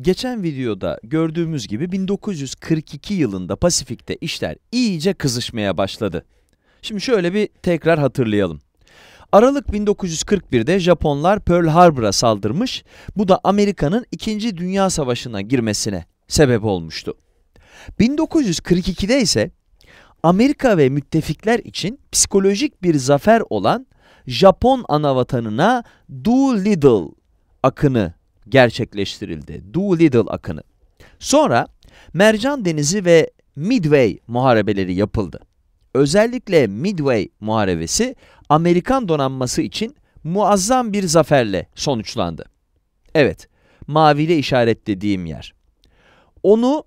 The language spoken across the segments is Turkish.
Geçen videoda gördüğümüz gibi 1942 yılında Pasifik'te işler iyice kızışmaya başladı. Şimdi şöyle bir tekrar hatırlayalım. Aralık 1941'de Japonlar Pearl Harbor'a saldırmış, bu da Amerika'nın 2. Dünya Savaşı'na girmesine sebep olmuştu. 1942'de ise Amerika ve müttefikler için psikolojik bir zafer olan Japon anavatanına Doolittle akını gerçekleştirildi. Doolittle akını. Sonra Mercan Denizi ve Midway muharebeleri yapıldı. Özellikle Midway muharebesi Amerikan donanması için muazzam bir zaferle sonuçlandı. Evet, maviyle işaretlediğim yer. Onu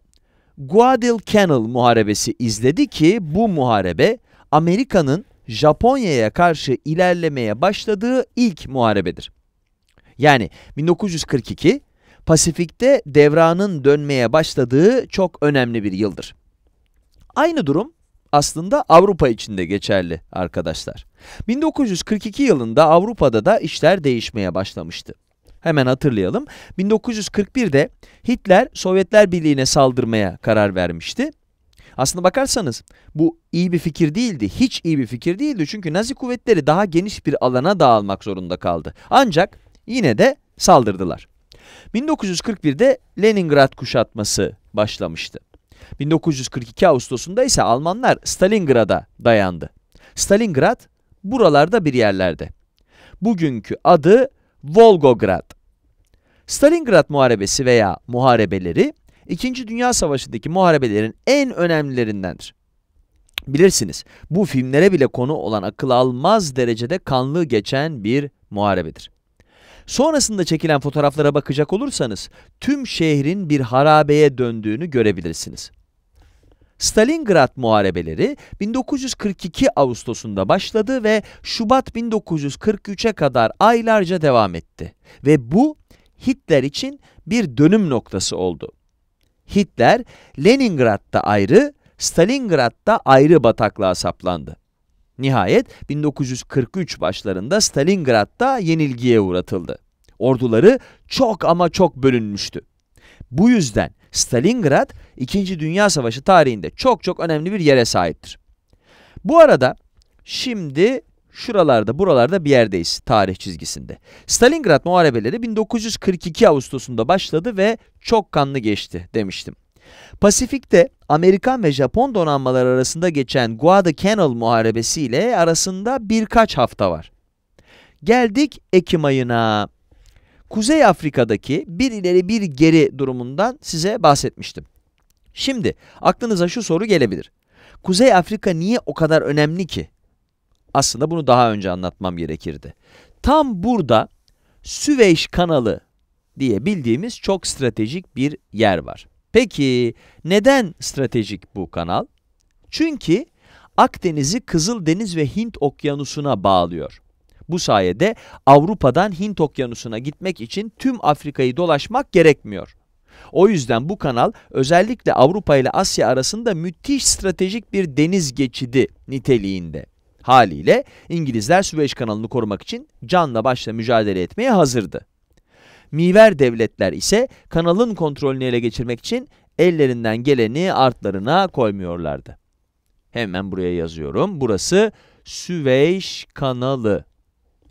Guadalcanal muharebesi izledi ki bu muharebe Amerika'nın Japonya'ya karşı ilerlemeye başladığı ilk muharebedir. Yani 1942 Pasifik'te devranın dönmeye başladığı çok önemli bir yıldır. Aynı durum aslında Avrupa için de geçerli arkadaşlar. 1942 yılında Avrupa'da da işler değişmeye başlamıştı. Hemen hatırlayalım. 1941'de Hitler Sovyetler Birliği'ne saldırmaya karar vermişti. Aslına bakarsanız bu iyi bir fikir değildi. Hiç iyi bir fikir değildi. Çünkü Nazi kuvvetleri daha geniş bir alana dağılmak zorunda kaldı. Ancak Yine de saldırdılar. 1941'de Leningrad kuşatması başlamıştı. 1942 Ağustos'unda ise Almanlar Stalingrad'a dayandı. Stalingrad buralarda bir yerlerde. Bugünkü adı Volgograd. Stalingrad Muharebesi veya muharebeleri, İkinci Dünya Savaşı'ndaki muharebelerin en önemlilerindendir. Bilirsiniz, bu filmlere bile konu olan akıl almaz derecede kanlı geçen bir muharebedir. Sonrasında çekilen fotoğraflara bakacak olursanız tüm şehrin bir harabeye döndüğünü görebilirsiniz. Stalingrad muharebeleri 1942 Ağustos'unda başladı ve Şubat 1943'e kadar aylarca devam etti. Ve bu Hitler için bir dönüm noktası oldu. Hitler Leningrad'da ayrı, Stalingrad'da ayrı bataklığa saplandı. Nihayet 1943 başlarında Stalingrad'da yenilgiye uğratıldı. Orduları çok ama çok bölünmüştü. Bu yüzden Stalingrad 2. Dünya Savaşı tarihinde çok çok önemli bir yere sahiptir. Bu arada şimdi şuralarda buralarda bir yerdeyiz tarih çizgisinde. Stalingrad muharebeleri 1942 Ağustos'unda başladı ve çok kanlı geçti demiştim. Pasifik'te Amerikan ve Japon donanmaları arasında geçen Guadalcanal Muharebesi ile arasında birkaç hafta var. Geldik Ekim ayına. Kuzey Afrika'daki bir ileri bir geri durumundan size bahsetmiştim. Şimdi aklınıza şu soru gelebilir. Kuzey Afrika niye o kadar önemli ki? Aslında bunu daha önce anlatmam gerekirdi. Tam burada Süveyş kanalı diye bildiğimiz çok stratejik bir yer var. Peki neden stratejik bu kanal? Çünkü Akdeniz'i Kızıldeniz ve Hint Okyanusu'na bağlıyor. Bu sayede Avrupa'dan Hint Okyanusu'na gitmek için tüm Afrika'yı dolaşmak gerekmiyor. O yüzden bu kanal özellikle Avrupa ile Asya arasında müthiş stratejik bir deniz geçidi niteliğinde. Haliyle İngilizler Süveyş kanalını korumak için canla başla mücadele etmeye hazırdı. Miver devletler ise kanalın kontrolünü ele geçirmek için ellerinden geleni artlarına koymuyorlardı. Hemen buraya yazıyorum. Burası Süveyş kanalı.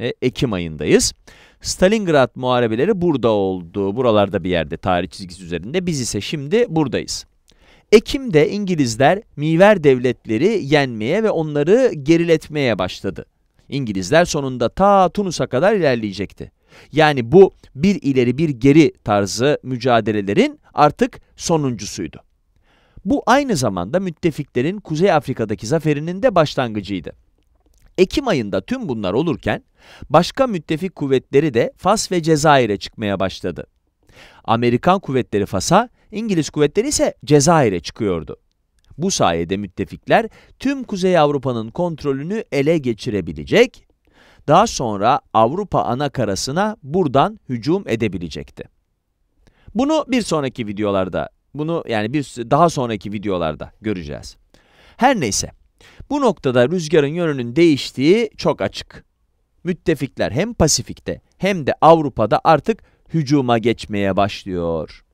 E, Ekim ayındayız. Stalingrad muharebeleri burada oldu. Buralarda bir yerde tarih çizgisi üzerinde. Biz ise şimdi buradayız. Ekim'de İngilizler Miver devletleri yenmeye ve onları geriletmeye başladı. İngilizler sonunda ta Tunus'a kadar ilerleyecekti. Yani bu bir ileri bir geri tarzı mücadelelerin artık sonuncusuydu. Bu aynı zamanda müttefiklerin Kuzey Afrika'daki zaferinin de başlangıcıydı. Ekim ayında tüm bunlar olurken başka müttefik kuvvetleri de Fas ve Cezayir'e çıkmaya başladı. Amerikan kuvvetleri Fas'a, İngiliz kuvvetleri ise Cezayir'e çıkıyordu. Bu sayede müttefikler tüm Kuzey Avrupa'nın kontrolünü ele geçirebilecek daha sonra Avrupa Ana Karasına buradan hücum edebilecekti. Bunu bir sonraki videolarda, bunu yani bir daha sonraki videolarda göreceğiz. Her neyse, bu noktada rüzgarın yönünün değiştiği çok açık. Müttefikler hem Pasifik'te hem de Avrupa'da artık hücuma geçmeye başlıyor.